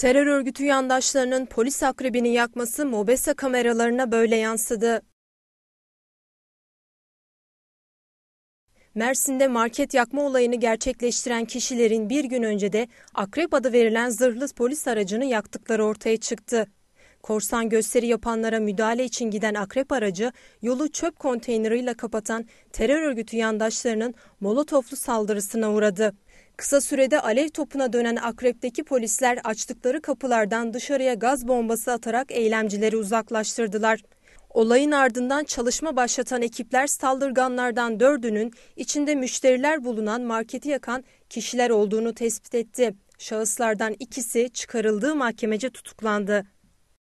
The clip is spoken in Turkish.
Terör örgütü yandaşlarının polis akrebini yakması Mobesa kameralarına böyle yansıdı. Mersin'de market yakma olayını gerçekleştiren kişilerin bir gün önce de akrep adı verilen zırhlı polis aracını yaktıkları ortaya çıktı. Korsan gösteri yapanlara müdahale için giden akrep aracı yolu çöp konteyneriyle kapatan terör örgütü yandaşlarının molotoflu saldırısına uğradı. Kısa sürede alev topuna dönen akrepteki polisler açtıkları kapılardan dışarıya gaz bombası atarak eylemcileri uzaklaştırdılar. Olayın ardından çalışma başlatan ekipler saldırganlardan dördünün içinde müşteriler bulunan marketi yakan kişiler olduğunu tespit etti. Şahıslardan ikisi çıkarıldığı mahkemece tutuklandı.